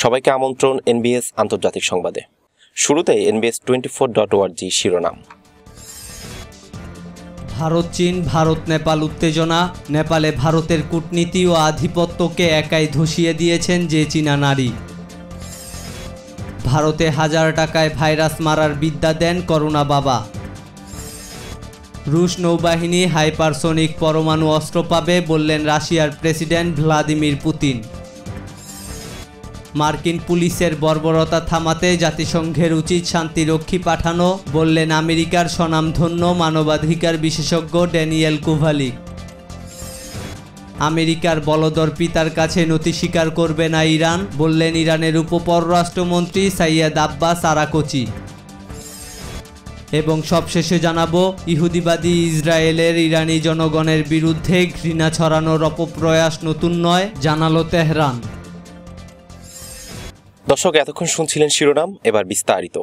সবাইকে আমন্ত্রণ এনবিএস আন্তর্জাতিক সংবাদে শুরুতে এনবিএস টোয়েন্টি ফোর ডট ওয়ার্জি শিরোনাম ভারত চীন ভারত নেপাল উত্তেজনা নেপালে ভারতের কূটনীতি ও আধিপত্যকে একাই ধসিয়ে দিয়েছেন যে চীনা নারী ভারতে হাজার টাকায় ভাইরাস মারার বিদ্যা দেন করোনা বাবা রুশ নৌবাহিনী হাইপারসনিক পরমাণু অস্ত্র পাবে বললেন রাশিয়ার প্রেসিডেন্ট ভ্লাদিমির পুতিন মার্কিন পুলিশের বর্বরতা থামাতে জাতিসংঘের উচিত শান্তিরক্ষী পাঠানো বললেন আমেরিকার স্বনামধন্য মানবাধিকার বিশেষজ্ঞ ড্যানিয়েল কুভালিক আমেরিকার বলদর্পিতার কাছে নতি স্বীকার করবে না ইরান বললেন ইরানের উপপররাষ্ট্রমন্ত্রী সাইয়াদ আব্বাস আরাকোচি এবং সবশেষে জানাবো ইহুদিবাদী ইসরায়েলের ইরানি জনগণের বিরুদ্ধে ঘৃণা ছড়ানোর অপপ্রয়াস নতুন নয় জানালো তেহরান দর্শক এতক্ষণ শুনছিলেন শিরোনাম এবার বিস্তারিত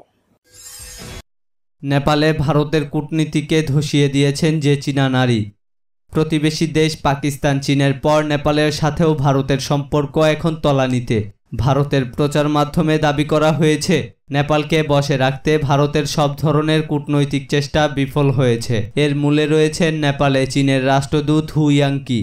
নেপালে ভারতের কূটনীতিকে ধসিয়ে দিয়েছেন যে চীনা নারী প্রতিবেশী দেশ পাকিস্তান চীনের পর নেপালের সাথেও ভারতের সম্পর্ক এখন তলানিতে ভারতের প্রচার মাধ্যমে দাবি করা হয়েছে নেপালকে বসে রাখতে ভারতের সব ধরনের কূটনৈতিক চেষ্টা বিফল হয়েছে এর মূলে রয়েছেন নেপালে চীনের রাষ্ট্রদূত হু ইয়াংকি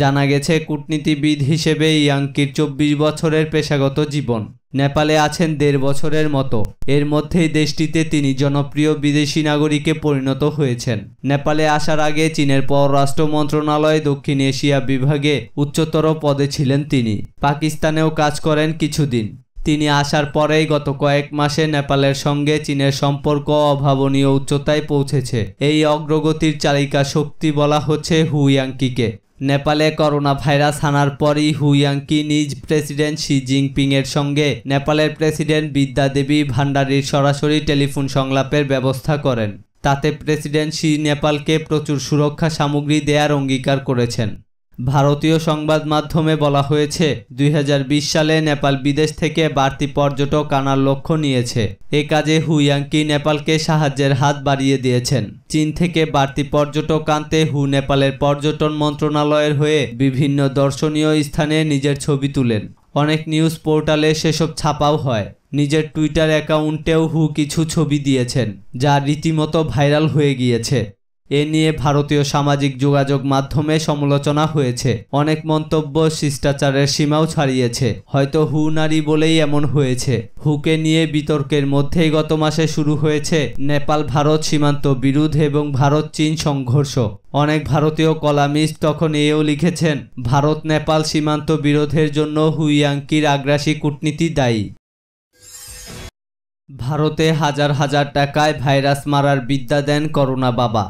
জানা গেছে কূটনীতিবিদ হিসেবে ইয়াংকির চব্বিশ বছরের পেশাগত জীবন নেপালে আছেন দেড় বছরের মতো এর মধ্যেই দেশটিতে তিনি জনপ্রিয় বিদেশি নাগরিকে পরিণত হয়েছেন নেপালে আসার আগে চীনের পররাষ্ট্র মন্ত্রণালয় দক্ষিণ এশিয়া বিভাগে উচ্চতর পদে ছিলেন তিনি পাকিস্তানেও কাজ করেন কিছুদিন তিনি আসার পরেই গত কয়েক মাসে নেপালের সঙ্গে চীনের সম্পর্ক অভাবনীয় উচ্চতায় পৌঁছেছে এই অগ্রগতির চালিকা শক্তি বলা হচ্ছে হুইয়াংকিকে নেপালে করোনা ভাইরাস হানার পরই হুইয়াংকি নিজ প্রেসিডেন্ট শি জিনপিংয়ের সঙ্গে নেপালের প্রেসিডেন্ট বিদ্যাদেবী ভান্ডারীর সরাসরি টেলিফোন সংলাপের ব্যবস্থা করেন তাতে প্রেসিডেন্ট শি নেপালকে প্রচুর সুরক্ষা সামগ্রী দেয়ার অঙ্গীকার করেছেন ভারতীয় সংবাদ মাধ্যমে বলা হয়েছে দুই সালে নেপাল বিদেশ থেকে বাড়তি পর্যটক আনার লক্ষ্য নিয়েছে এ কাজে হুয়াংকি নেপালকে সাহায্যের হাত বাড়িয়ে দিয়েছেন চীন থেকে বাড়তি পর্যটক আনতে হু নেপালের পর্যটন মন্ত্রণালয়ের হয়ে বিভিন্ন দর্শনীয় স্থানে নিজের ছবি তুলেন অনেক নিউজ পোর্টালে সেসব ছাপাও হয় নিজের টুইটার অ্যাকাউন্টেও হু কিছু ছবি দিয়েছেন যা রীতিমতো ভাইরাল হয়ে গিয়েছে এ নিয়ে ভারতীয় সামাজিক যোগাযোগ মাধ্যমে সমালোচনা হয়েছে অনেক মন্তব্য শিষ্টাচারের সীমাও ছাড়িয়েছে হয়তো হু নারী বলেই এমন হয়েছে হুকে নিয়ে বিতর্কের মধ্যেই গত মাসে শুরু হয়েছে নেপাল ভারত সীমান্ত বিরোধ এবং ভারত চীন সংঘর্ষ অনেক ভারতীয় কলামিস্ট তখন এও লিখেছেন ভারত নেপাল সীমান্ত বিরোধের জন্য হুইয়াংকির আগ্রাসী কূটনীতি দায়ী ভারতে হাজার হাজার টাকায় ভাইরাস মারার বিদ্যা দেন করোনা বাবা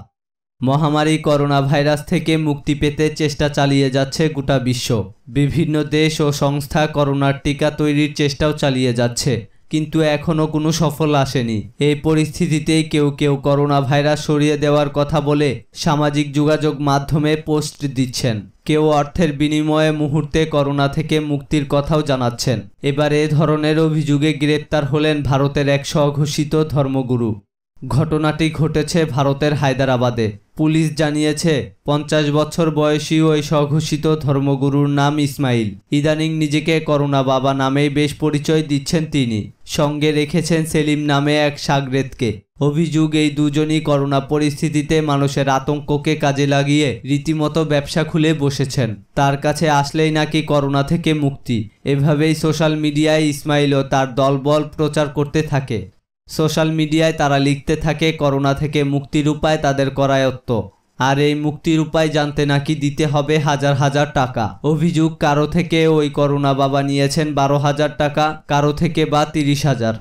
মহামারী করোনা ভাইরাস থেকে মুক্তি পেতে চেষ্টা চালিয়ে যাচ্ছে গোটা বিশ্ব বিভিন্ন দেশ ও সংস্থা করোনার টিকা তৈরির চেষ্টাও চালিয়ে যাচ্ছে কিন্তু এখনও কোনো সফল আসেনি এই পরিস্থিতিতে কেউ কেউ করোনা ভাইরাস সরিয়ে দেওয়ার কথা বলে সামাজিক যোগাযোগ মাধ্যমে পোস্ট দিচ্ছেন কেউ অর্থের বিনিময়ে মুহূর্তে করোনা থেকে মুক্তির কথাও জানাচ্ছেন এবার এ ধরনের অভিযোগে গ্রেপ্তার হলেন ভারতের এক স্বঘোষিত ধর্মগুরু ঘটনাটি ঘটেছে ভারতের হায়দরাবাদে পুলিশ জানিয়েছে পঞ্চাশ বছর বয়সী ওই স্বঘোষিত ধর্মগুরুর নাম ইসমাইল ইদানিং নিজেকে করোনা বাবা নামেই বেশ পরিচয় দিচ্ছেন তিনি সঙ্গে রেখেছেন সেলিম নামে এক সাগরেতকে অভিযোগ এই দুজনই করোনা পরিস্থিতিতে মানুষের আতঙ্ককে কাজে লাগিয়ে রীতিমতো ব্যবসা খুলে বসেছেন তার কাছে আসলেই নাকি করোনা থেকে মুক্তি এভাবেই সোশ্যাল মিডিয়ায় ইসমাইল ও তার দলবল প্রচার করতে থাকে সোশ্যাল মিডিয়ায় তারা লিখতে থাকে করোনা থেকে মুক্তির উপায় তাদের করায়ত্ত আর এই মুক্তির উপায় জানতে নাকি দিতে হবে হাজার হাজার টাকা অভিযোগ কারো থেকে ওই করোনা বাবা নিয়েছেন বারো হাজার টাকা কারো থেকে বা তিরিশ হাজার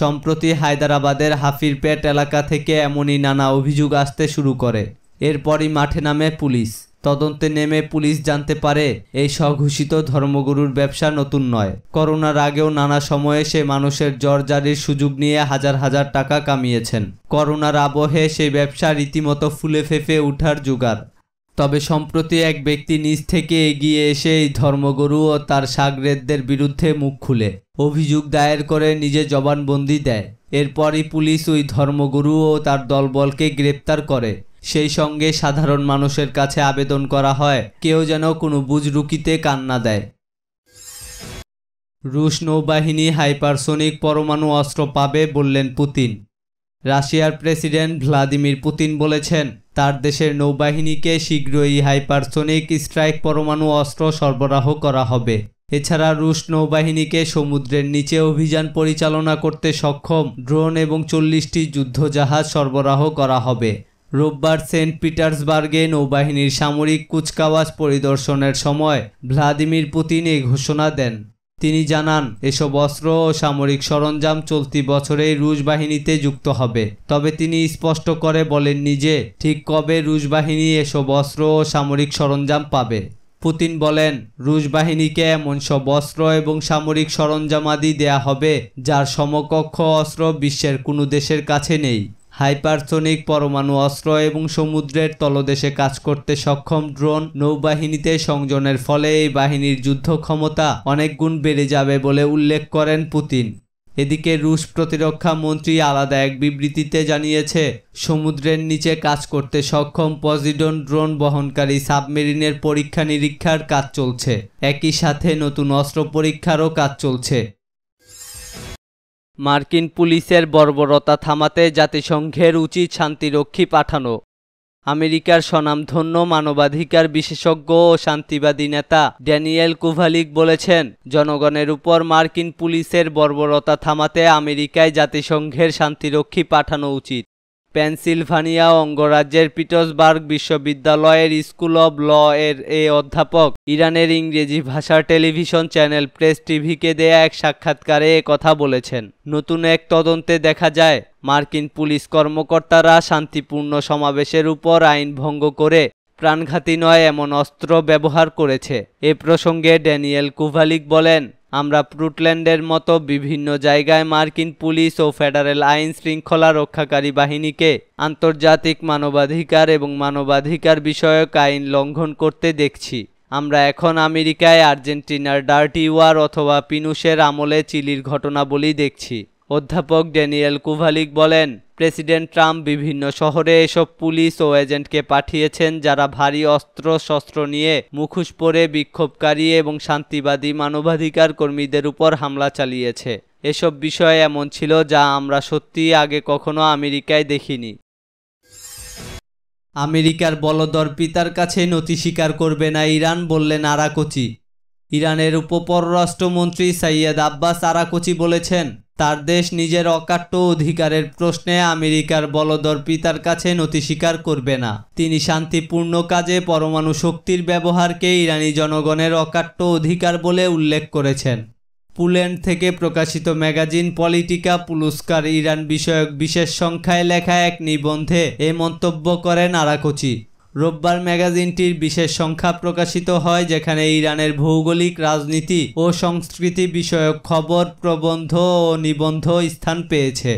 সম্প্রতি হায়দ্রাবাদের হাফিরপেট এলাকা থেকে এমনই নানা অভিযোগ আসতে শুরু করে এরপরই মাঠে নামে পুলিশ তদন্তে নেমে পুলিশ জানতে পারে এই স্বঘোষিত ধর্মগুরুর ব্যবসা নতুন নয় করোনার আগেও নানা সময়ে সে মানুষের জর্জারির সুযোগ নিয়ে হাজার হাজার টাকা কামিয়েছেন করোনার আবহে সেই ব্যবসা রীতিমতো ফুলে ফেঁপে উঠার জোগাড় তবে সম্প্রতি এক ব্যক্তি নিজ থেকে এগিয়ে এসে এই ধর্মগুরু ও তার সাগরেদদের বিরুদ্ধে মুখ খুলে অভিযোগ দায়ের করে নিজে জবানবন্দি দেয় এরপরই পুলিশ ওই ধর্মগুরু ও তার দলবলকে গ্রেপ্তার করে সেই সঙ্গে সাধারণ মানুষের কাছে আবেদন করা হয় কেউ যেন কোনো বুজরুকিতে কান্না দেয় রুশ নৌবাহিনী হাইপারসোনিক পরমাণু অস্ত্র পাবে বললেন পুতিন রাশিয়ার প্রেসিডেন্ট ভ্লাদিমির পুতিন বলেছেন তার দেশের নৌবাহিনীকে শীঘ্রই হাইপারসোনিক স্ট্রাইক পরমাণু অস্ত্র সরবরাহ করা হবে এছাড়া রুশ নৌবাহিনীকে সমুদ্রের নিচে অভিযান পরিচালনা করতে সক্ষম ড্রোন এবং চল্লিশটি যুদ্ধজাহাজ সরবরাহ করা হবে রোববার সেন্ট পিটার্সবার্গে নৌবাহিনীর সামরিক কুচকাওয়াজ পরিদর্শনের সময় ভ্লাদিমির পুতিন এই ঘোষণা দেন তিনি জানান এসব অস্ত্র ও সামরিক সরঞ্জাম চলতি বছরেই রুশ বাহিনীতে যুক্ত হবে তবে তিনি স্পষ্ট করে বলেননি যে ঠিক কবে রুশ বাহিনী এসব অস্ত্র ও সামরিক সরঞ্জাম পাবে পুতিন বলেন রুশ বাহিনীকে এমন সব অস্ত্র এবং সামরিক সরঞ্জামাদি দেয়া হবে যার সমকক্ষ অস্ত্র বিশ্বের কোনো দেশের কাছে নেই হাইপারসনিক পরমাণু অস্ত্র এবং সমুদ্রের তলদেশে কাজ করতে সক্ষম ড্রোন নৌবাহিনীতে সংযোগের ফলে এই বাহিনীর যুদ্ধ ক্ষমতা অনেক গুণ বেড়ে যাবে বলে উল্লেখ করেন পুতিন এদিকে রুশ প্রতিরক্ষা মন্ত্রী আলাদা এক বিবৃতিতে জানিয়েছে সমুদ্রের নিচে কাজ করতে সক্ষম পজিডন ড্রোন বহনকারী সাবমেরিনের পরীক্ষা নিরীক্ষার কাজ চলছে একই সাথে নতুন অস্ত্র পরীক্ষারও কাজ চলছে মার্কিন পুলিশের বর্বরতা থামাতে জাতিসংঘের উচিত শান্তিরক্ষী পাঠানো আমেরিকার স্বনামধন্য মানবাধিকার বিশেষজ্ঞ ও শান্তিবাদী নেতা ড্যানিয়েল কুভালিক বলেছেন জনগণের উপর মার্কিন পুলিশের বর্বরতা থামাতে আমেরিকায় জাতিসংঘের শান্তিরক্ষী পাঠানো উচিত পেনসিলভানিয়া অঙ্গরাজ্যের পিটসবার্গ বিশ্ববিদ্যালয়ের স্কুল অব ল এর এ অধ্যাপক ইরানের ইংরেজি ভাষার টেলিভিশন চ্যানেল প্রেস টিভিকে দেয়া এক সাক্ষাৎকারে কথা বলেছেন নতুন এক তদন্তে দেখা যায় মার্কিন পুলিশ কর্মকর্তারা শান্তিপূর্ণ সমাবেশের উপর আইন ভঙ্গ করে প্রাণঘাতী নয় এমন অস্ত্র ব্যবহার করেছে এ প্রসঙ্গে ড্যানিয়েল কুভালিক বলেন আমরা প্রুটল্যান্ডের মতো বিভিন্ন জায়গায় মার্কিন পুলিশ ও ফেডারেল আইন শৃঙ্খলা রক্ষাকারী বাহিনীকে আন্তর্জাতিক মানবাধিকার এবং মানবাধিকার বিষয়ক আইন লঙ্ঘন করতে দেখছি আমরা এখন আমেরিকায় আর্জেন্টিনার ডার্টি ওয়ার অথবা পিনুসের আমলে চিলির ঘটনাবলী দেখছি অধ্যাপক ড্যানিয়েল কুভালিক বলেন প্রেসিডেন্ট ট্রাম্প বিভিন্ন শহরে এসব পুলিশ ও এজেন্টকে পাঠিয়েছেন যারা ভারী অস্ত্র শস্ত্র নিয়ে মুখোশ পরে বিক্ষোভকারী এবং শান্তিবাদী মানবাধিকার কর্মীদের উপর হামলা চালিয়েছে এসব বিষয় এমন ছিল যা আমরা সত্যিই আগে কখনো আমেরিকায় দেখিনি আমেরিকার বলদর পিতার কাছে নথি স্বীকার করবে না ইরান বললেন আরাকোচি ইরানের উপপররাষ্ট্রমন্ত্রী সৈয়দ আব্বাস আরাকচি বলেছেন তার দেশ নিজের অকাট্য অধিকারের প্রশ্নে আমেরিকার বলদর পিতার কাছে নথি স্বীকার করবে না তিনি শান্তিপূর্ণ কাজে পরমাণু শক্তির ব্যবহারকে ইরানি জনগণের অকাট্য অধিকার বলে উল্লেখ করেছেন পোল্যান্ড থেকে প্রকাশিত ম্যাগাজিন পলিটিকা পুলস্কার ইরান বিষয়ক বিশেষ সংখ্যায় লেখা এক নিবন্ধে এ মন্তব্য করেন আরাকোচি রোববার ম্যাগাজিনটির বিশেষ সংখ্যা প্রকাশিত হয় যেখানে ইরানের ভৌগোলিক রাজনীতি ও সংস্কৃতি বিষয়ক খবর প্রবন্ধ ও নিবন্ধ স্থান পেয়েছে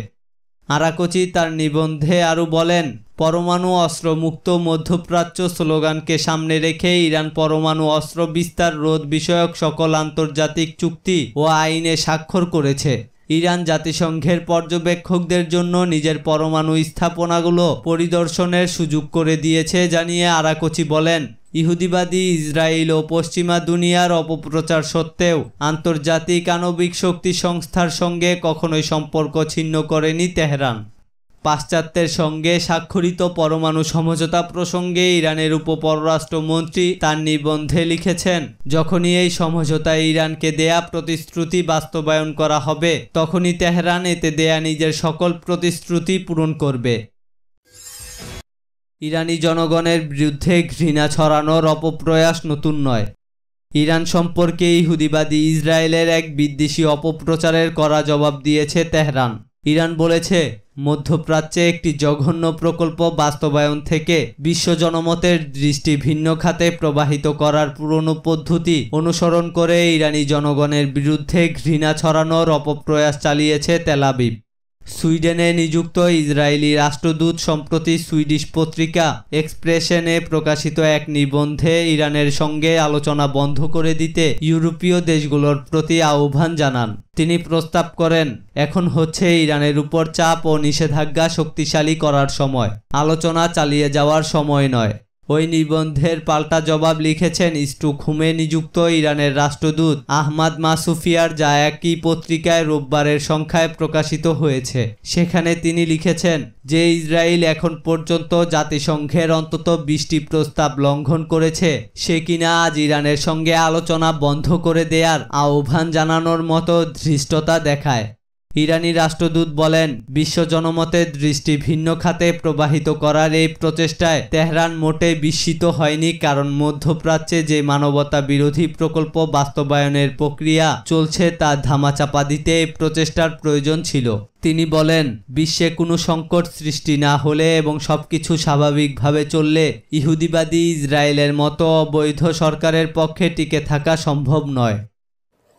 আরাকোচি তার নিবন্ধে আরও বলেন পরমাণু অস্ত্রমুক্ত মধ্যপ্রাচ্য স্লোগানকে সামনে রেখে ইরান পরমাণু অস্ত্র বিস্তার রোধ বিষয়ক সকল আন্তর্জাতিক চুক্তি ও আইনে স্বাক্ষর করেছে ইরান জাতিসংঘের পর্যবেক্ষকদের জন্য নিজের পরমাণু স্থাপনাগুলো পরিদর্শনের সুযোগ করে দিয়েছে জানিয়ে আরাকোচি বলেন ইহুদিবাদী ইসরায়েল ও পশ্চিমা দুনিয়ার অপপ্রচার সত্ত্বেও আন্তর্জাতিক আণবিক শক্তি সংস্থার সঙ্গে কখনোই সম্পর্ক ছিন্ন করেনি তেহরান পাশ্চাত্যের সঙ্গে স্বাক্ষরিত পরমাণু সমঝোতা প্রসঙ্গে ইরানের উপপররাষ্ট্রমন্ত্রী তার নিবন্ধে লিখেছেন যখনই এই সমঝোতায় ইরানকে দেয়া প্রতিশ্রুতি বাস্তবায়ন করা হবে তখনই তেহরান এতে দেয়া নিজের সকল প্রতিশ্রুতি পূরণ করবে ইরানি জনগণের বিরুদ্ধে ঘৃণা ছড়ানোর অপপ্রয়াস নতুন নয় ইরান সম্পর্কে ইহুদিবাদী ইসরায়েলের এক বিদ্বেষী অপপ্রচারের করা জবাব দিয়েছে তেহরান ইরান বলেছে মধ্যপ্রাচ্যে একটি জঘন্য প্রকল্প বাস্তবায়ন থেকে বিশ্ব জনমতের দৃষ্টি ভিন্ন খাতে প্রবাহিত করার পুরনো পদ্ধতি অনুসরণ করে ইরানি জনগণের বিরুদ্ধে ঘৃণা ছড়ানোর অপপ্রয়াস চালিয়েছে তেলাবিব সুইডেনে নিযুক্ত ইসরায়েলি রাষ্ট্রদূত সম্প্রতি সুইডিশ পত্রিকা এক্সপ্রেশনে প্রকাশিত এক নিবন্ধে ইরানের সঙ্গে আলোচনা বন্ধ করে দিতে ইউরোপীয় দেশগুলোর প্রতি আহ্বান জানান তিনি প্রস্তাব করেন এখন হচ্ছে ইরানের উপর চাপ ও নিষেধাজ্ঞা শক্তিশালী করার সময় আলোচনা চালিয়ে যাওয়ার সময় নয় ওই নিবন্ধের পাল্টা জবাব লিখেছেন খুমে নিযুক্ত ইরানের রাষ্ট্রদূত আহমাদ মাসুফিয়ার যা একই পত্রিকায় রোববারের সংখ্যায় প্রকাশিত হয়েছে সেখানে তিনি লিখেছেন যে ইসরায়েল এখন পর্যন্ত জাতিসংঘের অন্তত বিশটি প্রস্তাব লঙ্ঘন করেছে সে কিনা আজ ইরানের সঙ্গে আলোচনা বন্ধ করে দেয়ার আহ্বান জানানোর মতো ধৃষ্টতা দেখায় ইরানি রাষ্ট্রদূত বলেন বিশ্ব জনমতের দৃষ্টি ভিন্ন খাতে প্রবাহিত করার এই প্রচেষ্টায় তেহরান মোটে বিস্মিত হয়নি কারণ মধ্যপ্রাচ্যে যে মানবতা বিরোধী প্রকল্প বাস্তবায়নের প্রক্রিয়া চলছে তা ধামাচাপা দিতে এই প্রচেষ্টার প্রয়োজন ছিল তিনি বলেন বিশ্বে কোনো সংকট সৃষ্টি না হলে এবং সব কিছু স্বাভাবিকভাবে চললে ইহুদিবাদী ইসরায়েলের মতো অবৈধ সরকারের পক্ষে টিকে থাকা সম্ভব নয়